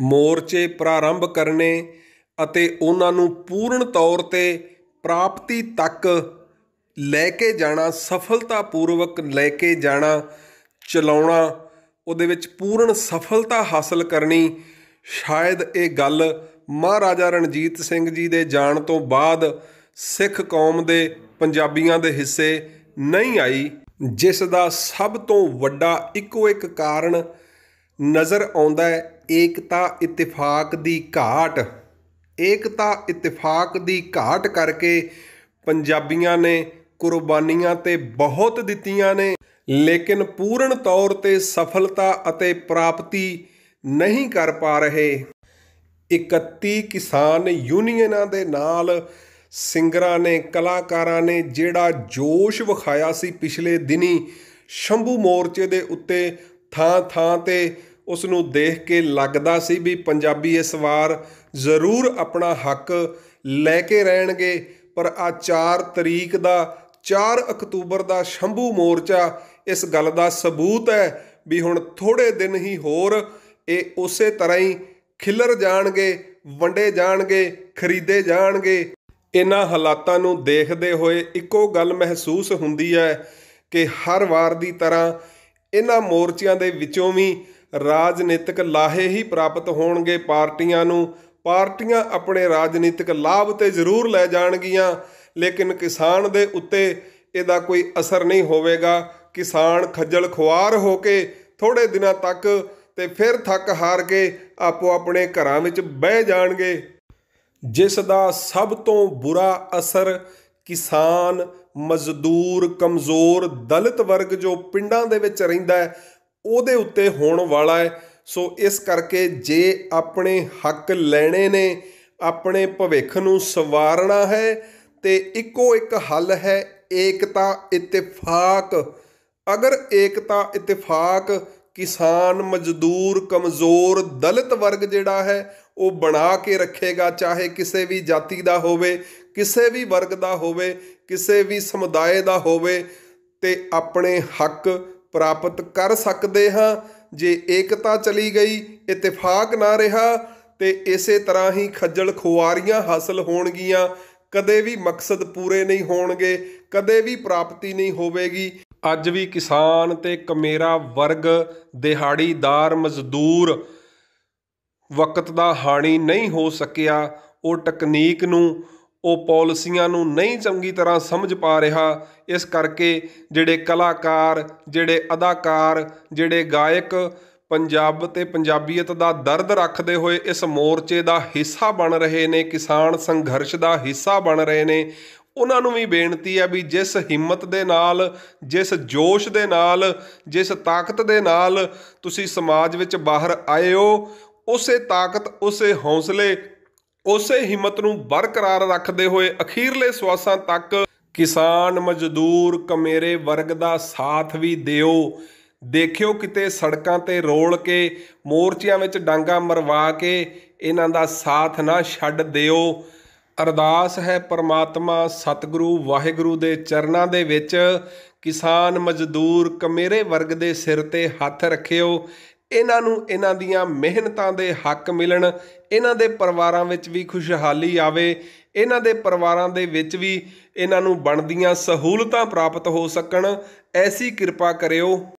ਮੋਰਚੇ ਪ੍ਰਾਰੰਭ ਕਰਨੇ ਅਤੇ ਉਹਨਾਂ ਨੂੰ ਪੂਰਨ ਤੌਰ 'ਤੇ ਪ੍ਰਾਪਤੀ ਤੱਕ ਲੈ ਕੇ ਜਾਣਾ ਸਫਲਤਾਪੂਰਵਕ ਲੈ ਕੇ ਜਾਣਾ ਚਲਾਉਣਾ ਉਹਦੇ ਵਿੱਚ ਪੂਰਨ ਸਫਲਤਾ ਹਾਸਲ ਕਰਨੀ ਸ਼ਾਇਦ ਇਹ ਗੱਲ ਮਹਾਰਾਜਾ ਰਣਜੀਤ ਸਿੰਘ ਜੀ ਦੇ ਜਾਣ ਤੋਂ ਬਾਅਦ ਸਿੱਖ ਕੌਮ ਦੇ ਪੰਜਾਬੀਆਂ ਦੇ ਹਿੱਸੇ ਨਹੀਂ ਆਈ ਜਿਸ ਦਾ ਸਭ ਤੋਂ ਵੱਡਾ ਇੱਕੋ ਇੱਕ ਕਾਰਨ ਨਜ਼ਰ ਆਉਂਦਾ ਹੈ ਏਕਤਾ ਇਤਿਫਾਕ ਦੀ ਘਾਟ ਏਕਤਾ ਇਤਿਫਾਕ ਦੀ ਘਾਟ ਕਰਕੇ ਪੰਜਾਬੀਆਂ ਨੇ ਕੁਰਬਾਨੀਆਂ ਤੇ ਬਹੁਤ ਦਿੱਤੀਆਂ ਨੇ ਲੇਕਿਨ ਪੂਰਨ ਤੌਰ ਤੇ ਸਫਲਤਾ ਅਤੇ ਪ੍ਰਾਪਤੀ ਨਹੀਂ ਕਰ پا ਰਹੇ 31 ਕਿਸਾਨ ਯੂਨੀਅਨਾਂ ਦੇ ਨਾਲ ਸਿੰਗਰਾਂ ਨੇ ਕਲਾਕਾਰਾਂ ਨੇ ਜਿਹੜਾ ਜੋਸ਼ ਵਿਖਾਇਆ ਸੀ ਪਿਛਲੇ ਦਿਨੀ ਸ਼ੰਭੂ ਮੋਰਚੇ ਦੇ ਉੱਤੇ ਥਾਂ ਥਾਂ ਤੇ ਉਸ ਨੂੰ ਦੇਖ ਕੇ ਲੱਗਦਾ ਸੀ ਵੀ ਪੰਜਾਬੀ ਇਸ ਵਾਰ ਜ਼ਰੂਰ ਆਪਣਾ ਹੱਕ ਲੈ ਕੇ ਰਹਿਣਗੇ ਪਰ ਆ 4 ਤਰੀਕ ਦਾ 4 ਅਕਤੂਬਰ ਦਾ ਸ਼ੰਭੂ ਮੋਰਚਾ ਇਸ ਗੱਲ ਦਾ ਸਬੂਤ ਹੈ ਵੀ ਹੁਣ ਥੋੜੇ ਦਿਨ ਹੀ ਹੋਰ ਇਹ ਉਸੇ ਤਰ੍ਹਾਂ ਹੀ ਖਿਲਰ ਜਾਣਗੇ ਵੰਡੇ ਜਾਣਗੇ ਖਰੀਦੇ ਜਾਣਗੇ ਇਹਨਾਂ ਹਾਲਾਤਾਂ ਨੂੰ ਦੇਖਦੇ ਹੋਏ ਇੱਕੋ ਗੱਲ ਮਹਿਸੂਸ ਹੁੰਦੀ ਹੈ ਕਿ ਹਰ ਵਾਰ ਦੀ ਤਰ੍ਹਾਂ ਇਹਨਾਂ ਮੋਰਚਿਆਂ ਦੇ ਵਿੱਚੋਂ ਵੀ ਰਾਜਨੀਤਿਕ ਲਾਹੇ ਹੀ ਪ੍ਰਾਪਤ ਹੋਣਗੇ ਪਾਰਟੀਆਂ ਨੂੰ ਪਾਰਟੀਆਂ ਆਪਣੇ ਰਾਜਨੀਤਿਕ ਲਾਭ ਤੇ ਜ਼ਰੂਰ ਲੈ ਜਾਣਗੀਆਂ ਲੇਕਿਨ ਕਿਸਾਨ ਦੇ ਉੱਤੇ ਇਹਦਾ ਕੋਈ ਅਸਰ ਨਹੀਂ ਹੋਵੇਗਾ ਕਿਸਾਨ ਖੱਜਲ ਖੁਆਰ ਹੋ ਕੇ ਥੋੜੇ ਦਿਨਾਂ ਤੱਕ ਤੇ ਫਿਰ ਥੱਕ ਹਾਰ ਕੇ ਆਪੋ ਆਪਣੇ ਘਰਾਂ ਵਿੱਚ ਬਹਿ ਜਾਣਗੇ ਜਿਸ ਦਾ ਸਭ ਤੋਂ ਬੁਰਾ ਅਸਰ ਕਿਸਾਨ ਮਜ਼ਦੂਰ ਕਮਜ਼ੋਰ ਦਲਿਤ ਵਰਗ ਜੋ ਪਿੰਡਾਂ ਦੇ ਵਿੱਚ ਰਹਿੰਦਾ ਹੈ ਉਹਦੇ ਉੱਤੇ ਹੋਣ ਵਾਲਾ ਹੈ ਸੋ ਇਸ ਕਰਕੇ ਜੇ ਆਪਣੇ ਹੱਕ ਲੈਣੇ ਨੇ ਆਪਣੇ ਭਵਿੱਖ ਨੂੰ ਸਵਾਰਨਾ ਹੈ ਤੇ ਇੱਕੋ ਇੱਕ ਹੱਲ ਹੈ ਏਕਤਾ ਇਤਿਫਾਕ ਅਗਰ ਏਕਤਾ ਇਤਿਫਾਕ ਕਿਸਾਨ ਮਜ਼ਦੂਰ ਕਮਜ਼ੋਰ ਦਲਿਤ ਵਰਗ ਜਿਹੜਾ ਹੈ ਉਹ ਬਣਾ ਕੇ ਰੱਖੇਗਾ ਚਾਹੇ ਕਿਸੇ ਵੀ ਜਾਤੀ ਦਾ ਹੋਵੇ ਕਿਸੇ ਵੀ ਵਰਗ ਦਾ ਹੋਵੇ ਕਿਸੇ ਵੀ ਸਮੁਦਾਇ ਦਾ ਹੋਵੇ ਤੇ ਆਪਣੇ ਹੱਕ ਪ੍ਰਾਪਤ ਕਰ ਸਕਦੇ ਹਾਂ ਜੇ ਏਕਤਾ ਚਲੀ ਗਈ ਇਤਫਾਕ ਨਾ ਰਿਹਾ ਤੇ ਇਸੇ ਤਰ੍ਹਾਂ ਹੀ ਖੱਜਲ ਖੁਆਰੀਆਂ ਹਾਸਲ ਹੋਣਗੀਆਂ ਕਦੇ ਵੀ ਮਕਸਦ ਪੂਰੇ ਨਹੀਂ ਹੋਣਗੇ ਕਦੇ ਵੀ ਪ੍ਰਾਪਤੀ ਨਹੀਂ ਹੋਵੇਗੀ ਅੱਜ ਵੀ ਕਿਸਾਨ ਤੇ ਕਮੇਰਾ ਵਰਗ ਦਿਹਾੜੀਦਾਰ ਮਜ਼ਦੂਰ ਵਕਤ ਦਾ ਹਾਣੀ ਨਹੀਂ ਹੋ ਸਕਿਆ ਉਹ ਟੈਕਨੀਕ ਨੂੰ ਉਹ ਪਾਲਿਸੀਆਂ ਨੂੰ ਨਹੀਂ ਚੰਗੀ ਤਰ੍ਹਾਂ ਸਮਝ ਪਾ ਰਿਹਾ ਇਸ ਕਰਕੇ ਜਿਹੜੇ ਕਲਾਕਾਰ ਜਿਹੜੇ ਅਦਾਕਾਰ ਜਿਹੜੇ ਗਾਇਕ ਪੰਜਾਬ ਤੇ ਪੰਜਾਬੀਅਤ ਦਾ ਦਰਦ ਰੱਖਦੇ ਹੋਏ ਇਸ ਮੋਰਚੇ ਦਾ ਹਿੱਸਾ ਬਣ ਰਹੇ ਨੇ ਕਿਸਾਨ ਸੰਘਰਸ਼ ਦਾ ਹਿੱਸਾ ਬਣ ਰਹੇ ਨੇ ਉਹਨਾਂ ਨੂੰ ਵੀ ਬੇਨਤੀ ਹੈ ਵੀ ਜਿਸ ਹਿੰਮਤ ਦੇ ਨਾਲ ਜਿਸ ਜੋਸ਼ ਦੇ ਨਾਲ ਜਿਸ ਤਾਕਤ ਦੇ ਨਾਲ ਤੁਸੀਂ ਸਮਾਜ ਵਿੱਚ ਬਾਹਰ ਆਏ ਹੋ ਉਸੇ ਤਾਕਤ ਉਸੇ ਹੌਸਲੇ ਉਸੇ ਹਿੰਮਤ ਨੂੰ ਬਰਕਰਾਰ ਰੱਖਦੇ ਹੋਏ ਅਖੀਰਲੇ ਸਵਾਸਾਂ ਤੱਕ ਕਿਸਾਨ ਮਜ਼ਦੂਰ ਕਮੇਰੇ ਵਰਗ ਦਾ ਸਾਥ ਵੀ ਦਿਓ ਦੇਖਿਓ ਕਿਤੇ ਸੜਕਾਂ ਤੇ ਰੋਲ ਕੇ ਮੋਰਚਿਆਂ ਵਿੱਚ ਡਾਂਗਾ ਮਰਵਾ ਕੇ ਇਹਨਾਂ ਦਾ ਸਾਥ ਨਾ ਛੱਡ ਦਿਓ ਅਰਦਾਸ ਹੈ ਪਰਮਾਤਮਾ ਸਤਿਗੁਰੂ ਵਾਹਿਗੁਰੂ ਦੇ ਚਰਨਾਂ ਦੇ ਵਿੱਚ ਕਿਸਾਨ ਮਜ਼ਦੂਰ ਕਮੇਰੇ ਵਰਗ ਦੇ ਸਿਰ ਤੇ ਹੱਥ ਰੱਖਿਓ ਇਹਨਾਂ ਨੂੰ ਇਹਨਾਂ ਦੀਆਂ ਮਿਹਨਤਾਂ ਦੇ ਹੱਕ ਮਿਲਣ ਇਹਨਾਂ ਦੇ ਪਰਿਵਾਰਾਂ ਵਿੱਚ ਵੀ ਖੁਸ਼ਹਾਲੀ ਆਵੇ ਇਹਨਾਂ ਦੇ ਪਰਿਵਾਰਾਂ ਦੇ ਵਿੱਚ ਵੀ ਇਹਨਾਂ ਨੂੰ ਬਣਦੀਆਂ ਸਹੂਲਤਾਂ ਪ੍ਰਾਪਤ ਹੋ ਸਕਣ ਐਸੀ ਕਿਰਪਾ ਕਰਿਓ